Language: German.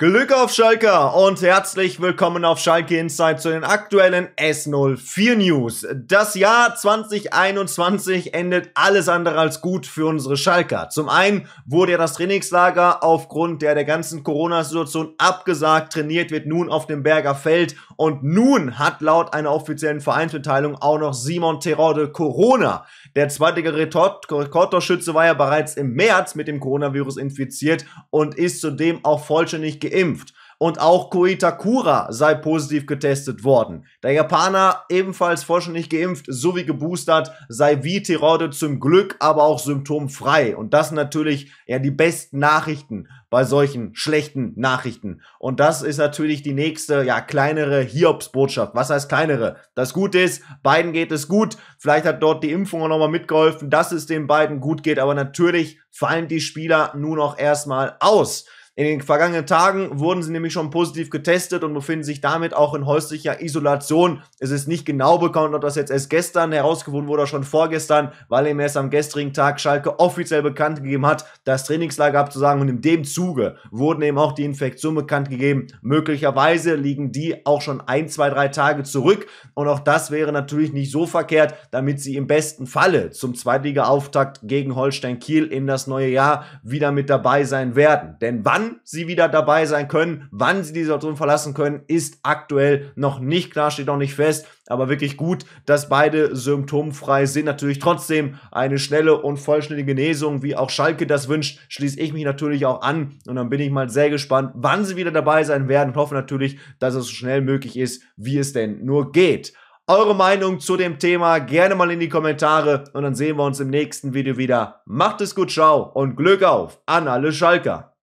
Glück auf Schalke und herzlich willkommen auf Schalke Insight zu den aktuellen S04 News. Das Jahr 2021 endet alles andere als gut für unsere Schalker. Zum einen wurde ja das Trainingslager aufgrund der, der ganzen Corona-Situation abgesagt, trainiert wird nun auf dem Berger Feld und nun hat laut einer offiziellen Vereinsmitteilung auch noch Simon Terodde Corona. Der zweite Rekordtorschütze war ja bereits im März mit dem Coronavirus infiziert und ist zudem auch vollständig geimpft und auch Koitakura sei positiv getestet worden. Der Japaner ebenfalls vollständig geimpft sowie geboostert sei wie Tirode zum Glück aber auch symptomfrei und das natürlich ja die besten Nachrichten bei solchen schlechten Nachrichten. Und das ist natürlich die nächste, ja, kleinere Hiobs-Botschaft. Was heißt kleinere? Das Gute ist, beiden geht es gut. Vielleicht hat dort die Impfung auch nochmal mitgeholfen, dass es den beiden gut geht. Aber natürlich fallen die Spieler nun auch erstmal aus. In den vergangenen Tagen wurden sie nämlich schon positiv getestet und befinden sich damit auch in häuslicher Isolation. Es ist nicht genau bekannt, ob das jetzt erst gestern herausgefunden wurde oder schon vorgestern, weil eben erst am gestrigen Tag Schalke offiziell bekannt gegeben hat, das Trainingslager abzusagen und in dem Zuge wurden eben auch die Infektionen bekannt gegeben. Möglicherweise liegen die auch schon ein, zwei, drei Tage zurück und auch das wäre natürlich nicht so verkehrt, damit sie im besten Falle zum Zweitliga-Auftakt gegen Holstein Kiel in das neue Jahr wieder mit dabei sein werden. Denn wann sie wieder dabei sein können, wann sie die Situation verlassen können, ist aktuell noch nicht klar, steht noch nicht fest. Aber wirklich gut, dass beide symptomfrei sind. Natürlich trotzdem eine schnelle und vollständige Genesung, wie auch Schalke das wünscht, schließe ich mich natürlich auch an. Und dann bin ich mal sehr gespannt, wann sie wieder dabei sein werden und hoffe natürlich, dass es so schnell möglich ist, wie es denn nur geht. Eure Meinung zu dem Thema gerne mal in die Kommentare und dann sehen wir uns im nächsten Video wieder. Macht es gut, ciao und Glück auf an alle Schalker.